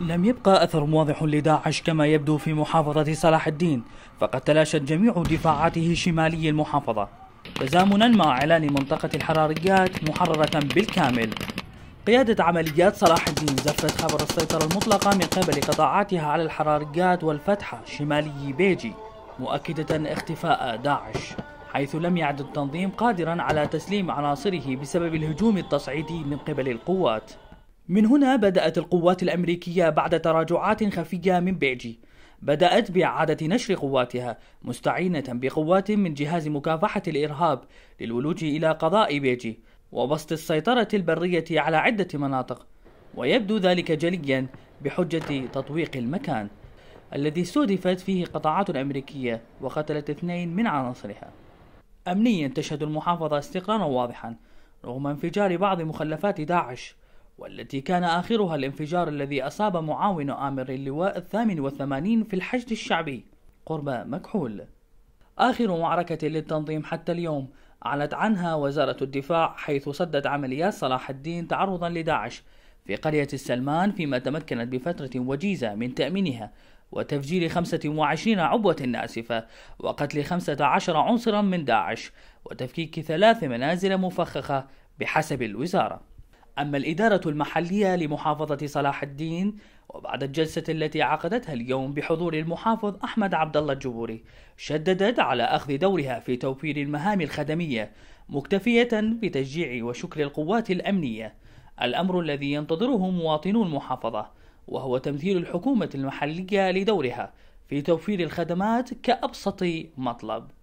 لم يبقى أثر واضح لداعش كما يبدو في محافظة صلاح الدين فقد تلاشت جميع دفاعاته شمالي المحافظة تزامنا مع إعلان منطقة الحراريات محررة بالكامل قيادة عمليات صلاح الدين زفت خبر السيطرة المطلقة من قبل قطاعاتها على الحراريات والفتحة شمالي بيجي مؤكدة اختفاء داعش حيث لم يعد التنظيم قادرا على تسليم عناصره بسبب الهجوم التصعيدي من قبل القوات من هنا بدأت القوات الأمريكية بعد تراجعات خفية من بيجي بدأت بإعادة نشر قواتها مستعينة بقوات من جهاز مكافحة الإرهاب للولوج إلى قضاء بيجي وبسط السيطرة البرية على عدة مناطق ويبدو ذلك جليا بحجة تطويق المكان الذي استهدفت فيه قطاعات أمريكية وقتلت اثنين من عناصرها أمنيا تشهد المحافظة استقرارا واضحا رغم انفجار بعض مخلفات داعش والتي كان آخرها الانفجار الذي أصاب معاون آمر اللواء الثامن والثمانين في الحشد الشعبي قرب مكحول آخر معركة للتنظيم حتى اليوم أعلنت عنها وزارة الدفاع حيث صدت عمليات صلاح الدين تعرضا لداعش في قرية السلمان فيما تمكنت بفترة وجيزة من تأمينها وتفجير 25 عبوة ناسفة وقتل 15 عنصرا من داعش وتفكيك ثلاث منازل مفخخة بحسب الوزارة أما الإدارة المحلية لمحافظة صلاح الدين وبعد الجلسة التي عقدتها اليوم بحضور المحافظ أحمد عبد الله الجبوري شددت على أخذ دورها في توفير المهام الخدمية مكتفية بتشجيع وشكر القوات الأمنية الأمر الذي ينتظره مواطنو المحافظة وهو تمثيل الحكومة المحلية لدورها في توفير الخدمات كأبسط مطلب